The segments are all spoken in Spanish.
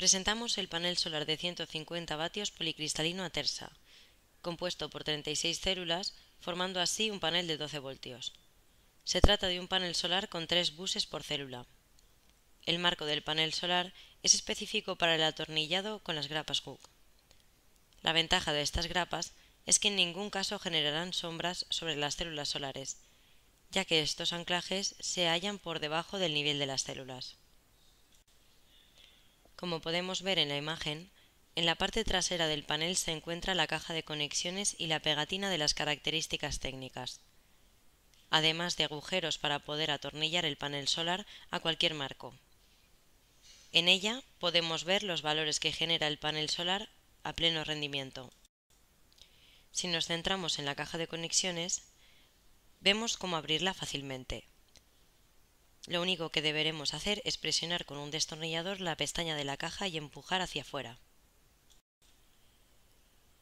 Presentamos el panel solar de 150 vatios policristalino a tersa, compuesto por 36 células, formando así un panel de 12 voltios. Se trata de un panel solar con tres buses por célula. El marco del panel solar es específico para el atornillado con las grapas Hook. La ventaja de estas grapas es que en ningún caso generarán sombras sobre las células solares, ya que estos anclajes se hallan por debajo del nivel de las células. Como podemos ver en la imagen, en la parte trasera del panel se encuentra la caja de conexiones y la pegatina de las características técnicas, además de agujeros para poder atornillar el panel solar a cualquier marco. En ella podemos ver los valores que genera el panel solar a pleno rendimiento. Si nos centramos en la caja de conexiones, vemos cómo abrirla fácilmente. Lo único que deberemos hacer es presionar con un destornillador la pestaña de la caja y empujar hacia afuera.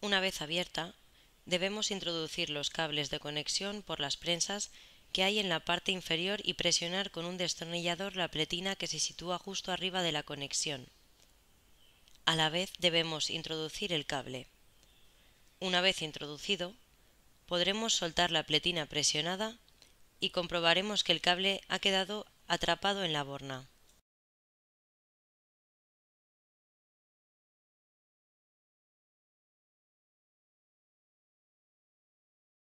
Una vez abierta, debemos introducir los cables de conexión por las prensas que hay en la parte inferior y presionar con un destornillador la pletina que se sitúa justo arriba de la conexión. A la vez debemos introducir el cable. Una vez introducido, podremos soltar la pletina presionada y comprobaremos que el cable ha quedado atrapado en la borna.